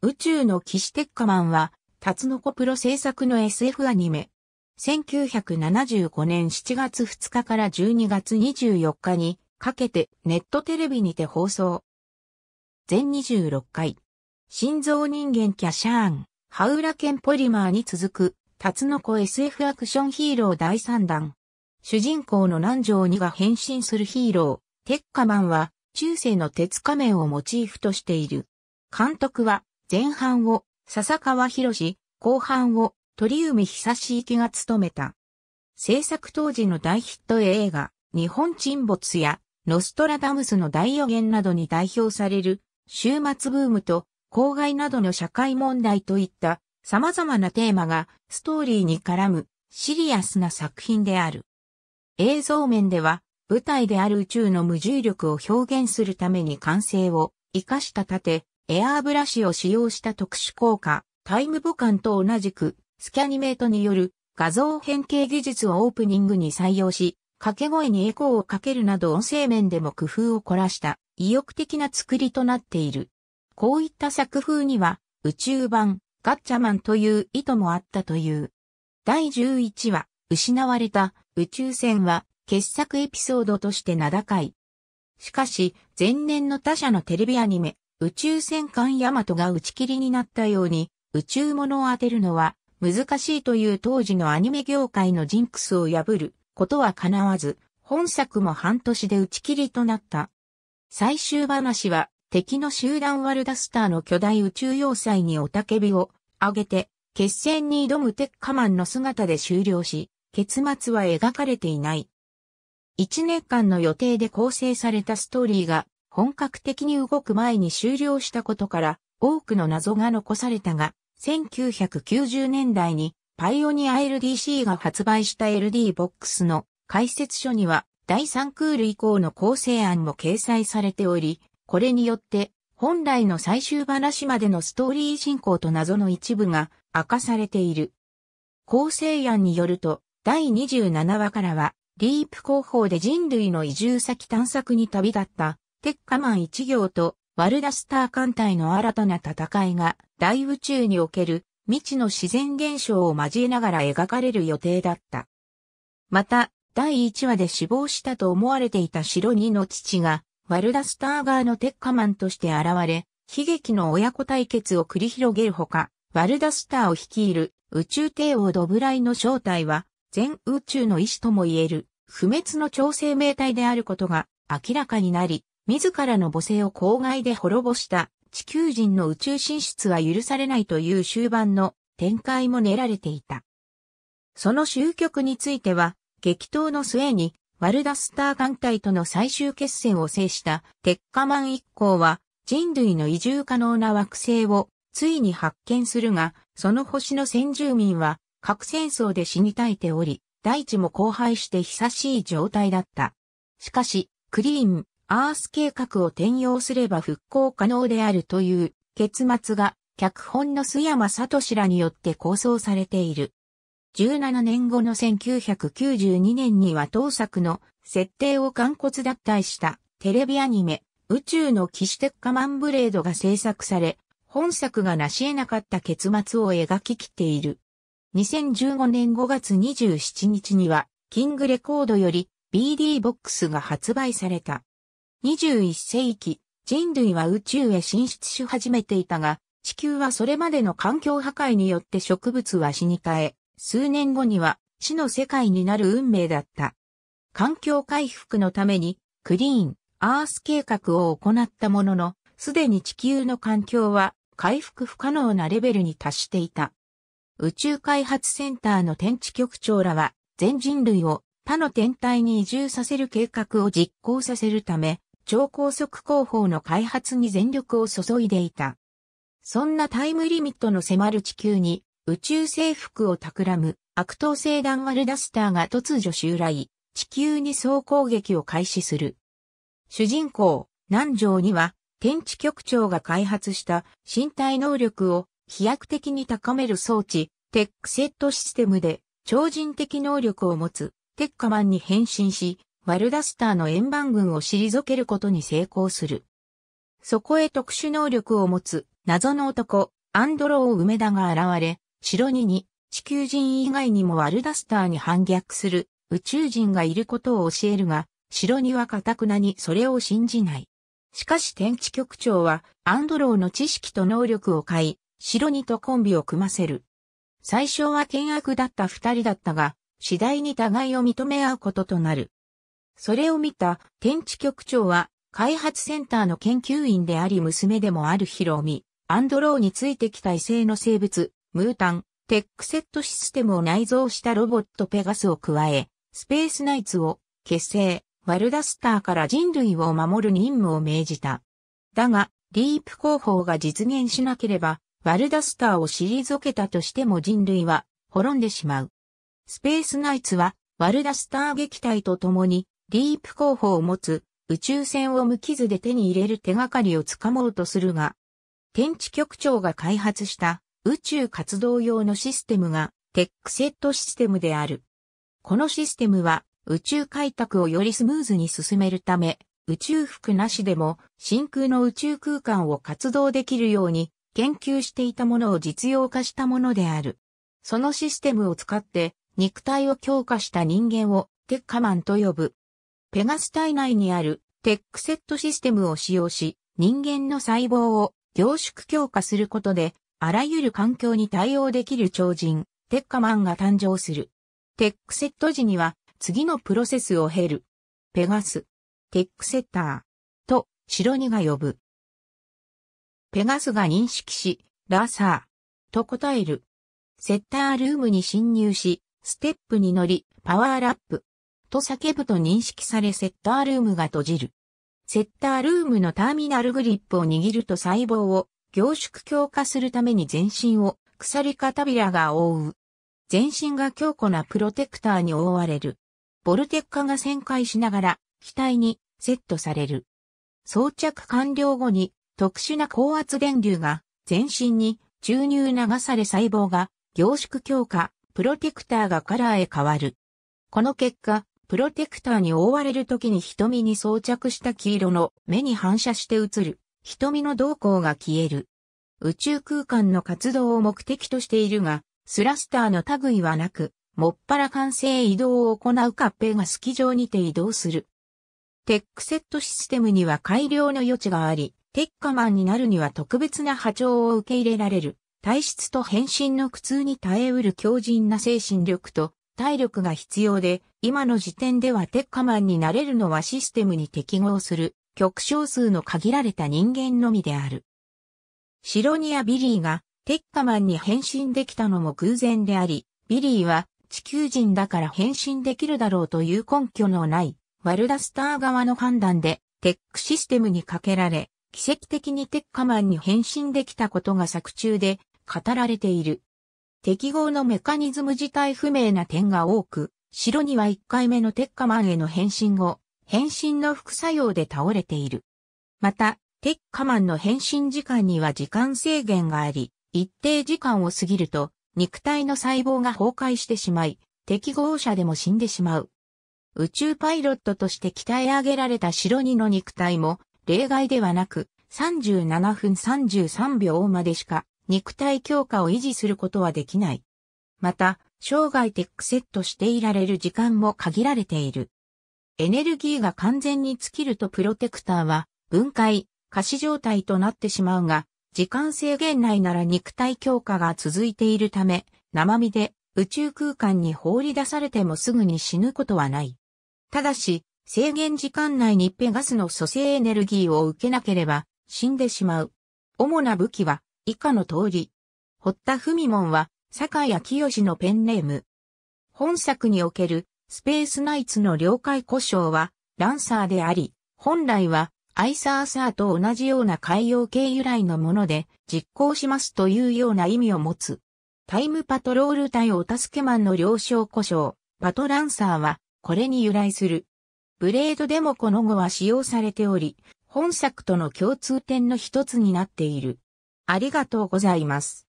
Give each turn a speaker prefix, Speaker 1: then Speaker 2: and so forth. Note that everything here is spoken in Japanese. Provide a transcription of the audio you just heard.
Speaker 1: 宇宙の騎士テッカマンは、タツノコプロ制作の SF アニメ。1975年7月2日から12月24日にかけてネットテレビにて放送。全26回。心臓人間キャシャーン、ハウラケンポリマーに続く、タツノコ SF アクションヒーロー第3弾。主人公の南條にが変身するヒーロー、テッカマンは、中世の鉄仮面をモチーフとしている。監督は、前半を笹川博士、後半を鳥海久志行が務めた。制作当時の大ヒット映画、日本沈没や、ノストラダムスの大予言などに代表される、終末ブームと、公害などの社会問題といった様々なテーマがストーリーに絡むシリアスな作品である。映像面では舞台である宇宙の無重力を表現するために完成を生かした盾、エアーブラシを使用した特殊効果、タイムボカンと同じく、スキャニメートによる画像変形技術をオープニングに採用し、掛け声にエコーをかけるなど音声面でも工夫を凝らした意欲的な作りとなっている。こういった作風には宇宙版ガッチャマンという意図もあったという。第11話、失われた宇宙船は傑作エピソードとして名高い。しかし、前年の他社のテレビアニメ、宇宙戦艦ヤマトが打ち切りになったように、宇宙物を当てるのは難しいという当時のアニメ業界のジンクスを破ることは叶わず、本作も半年で打ち切りとなった。最終話は敵の集団ワルダスターの巨大宇宙要塞に雄たけびを上げて、決戦に挑むテッカマンの姿で終了し、結末は描かれていない。1年間の予定で構成されたストーリーが本格的に動く前に終了したことから多くの謎が残されたが、1990年代にパイオニア LDC が発売した LD ボックスの解説書には第3クール以降の構成案も掲載されており、これによって本来の最終話までのストーリー進行と謎の一部が明かされている。構成案によると、第27話からは、ディープ広報で人類の移住先探索に旅立ったテッカマン一行とワルダスター艦隊の新たな戦いが大宇宙における未知の自然現象を交えながら描かれる予定だった。また、第1話で死亡したと思われていた白2の父が、ワルダスター側のテッカマンとして現れ、悲劇の親子対決を繰り広げるほか、ワルダスターを率いる宇宙帝王ドブライの正体は、全宇宙の意志とも言える、不滅の調整命体であることが明らかになり、自らの母性を公害で滅ぼした地球人の宇宙進出は許されないという終盤の展開も練られていた。その終局については、激闘の末に、ワルダスター艦隊との最終決戦を制した鉄火マン一行は、人類の移住可能な惑星をついに発見するが、その星の先住民は核戦争で死に絶えており、大地も荒廃して久しい状態だった。しかし、クリーン、アース計画を転用すれば復興可能であるという結末が脚本の須山聡らによって構想されている。17年後の1992年には当作の設定を完骨脱退したテレビアニメ宇宙の騎士テッカマンブレードが制作され、本作が成し得なかった結末を描ききっている。2015年5月27日にはキングレコードより BD ボックスが発売された。21世紀、人類は宇宙へ進出し始めていたが、地球はそれまでの環境破壊によって植物は死に変え、数年後には死の世界になる運命だった。環境回復のために、クリーン、アース計画を行ったものの、すでに地球の環境は回復不可能なレベルに達していた。宇宙開発センターの天地局長らは、全人類を他の天体に移住させる計画を実行させるため、超高速工法の開発に全力を注いでいた。そんなタイムリミットの迫る地球に、宇宙征服を企む悪党星団ワルダスターが突如襲来、地球に総攻撃を開始する。主人公、南條には、天地局長が開発した身体能力を飛躍的に高める装置、テックセットシステムで超人的能力を持つテッカマンに変身し、ワルダスターの円盤群を退けることに成功する。そこへ特殊能力を持つ謎の男、アンドロー・梅田が現れ、城にに地球人以外にもワルダスターに反逆する宇宙人がいることを教えるが、城には堅くなにそれを信じない。しかし天地局長はアンドローの知識と能力を買い、城にとコンビを組ませる。最初は険悪だった二人だったが、次第に互いを認め合うこととなる。それを見た天地局長は開発センターの研究員であり娘でもあるヒロミ、アンドローについてきた異性の生物、ムータン、テックセットシステムを内蔵したロボットペガスを加え、スペースナイツを結成、ワルダスターから人類を守る任務を命じた。だが、リープ工法が実現しなければ、ワルダスターを退けたとしても人類は滅んでしまう。スペースナイツは、ワルダスター撃退とともに、リープ候補を持つ宇宙船を無傷で手に入れる手がかりをつかもうとするが、天地局長が開発した宇宙活動用のシステムがテックセットシステムである。このシステムは宇宙開拓をよりスムーズに進めるため、宇宙服なしでも真空の宇宙空間を活動できるように研究していたものを実用化したものである。そのシステムを使って肉体を強化した人間をテッカマンと呼ぶ。ペガス体内にあるテックセットシステムを使用し、人間の細胞を凝縮強化することで、あらゆる環境に対応できる超人、テッカマンが誕生する。テックセット時には、次のプロセスを経る。ペガス、テックセッター、と、白にが呼ぶ。ペガスが認識し、ラーサー、と答える。セッタールームに侵入し、ステップに乗り、パワーラップ。と叫ぶと認識されセッタールームが閉じる。セッタールームのターミナルグリップを握ると細胞を凝縮強化するために全身を鎖かタビが覆う。全身が強固なプロテクターに覆われる。ボルテッカが旋回しながら機体にセットされる。装着完了後に特殊な高圧電流が全身に注入流され細胞が凝縮強化、プロテクターがカラーへ変わる。この結果、プロテクターに覆われる時に瞳に装着した黄色の目に反射して映る瞳の動向が消える。宇宙空間の活動を目的としているが、スラスターの類はなく、もっぱら完成移動を行うカッペがスキ場にて移動する。テックセットシステムには改良の余地があり、テッカマンになるには特別な波長を受け入れられる、体質と変身の苦痛に耐えうる強靭な精神力と体力が必要で、今の時点ではテッカマンになれるのはシステムに適合する極少数の限られた人間のみである。シロニア・ビリーがテッカマンに変身できたのも偶然であり、ビリーは地球人だから変身できるだろうという根拠のない、ワルダスター側の判断でテックシステムにかけられ、奇跡的にテッカマンに変身できたことが作中で語られている。適合のメカニズム自体不明な点が多く、白には1回目のテッカマンへの変身後、変身の副作用で倒れている。また、テッカマンの変身時間には時間制限があり、一定時間を過ぎると、肉体の細胞が崩壊してしまい、適合者でも死んでしまう。宇宙パイロットとして鍛え上げられた白2の肉体も、例外ではなく、37分33秒までしか肉体強化を維持することはできない。また、生涯テックセットしていられる時間も限られている。エネルギーが完全に尽きるとプロテクターは分解、可視状態となってしまうが、時間制限内なら肉体強化が続いているため、生身で宇宙空間に放り出されてもすぐに死ぬことはない。ただし、制限時間内にペガスの蘇生エネルギーを受けなければ死んでしまう。主な武器は以下の通り。堀田文門は、坂井明義のペンネーム。本作における、スペースナイツの了解故障は、ランサーであり、本来は、アイサーサーと同じような海洋系由来のもので、実行しますというような意味を持つ。タイムパトロール隊お助けマンの了承故障、パトランサーは、これに由来する。ブレードでもこの後は使用されており、本作との共通点の一つになっている。ありがとうございます。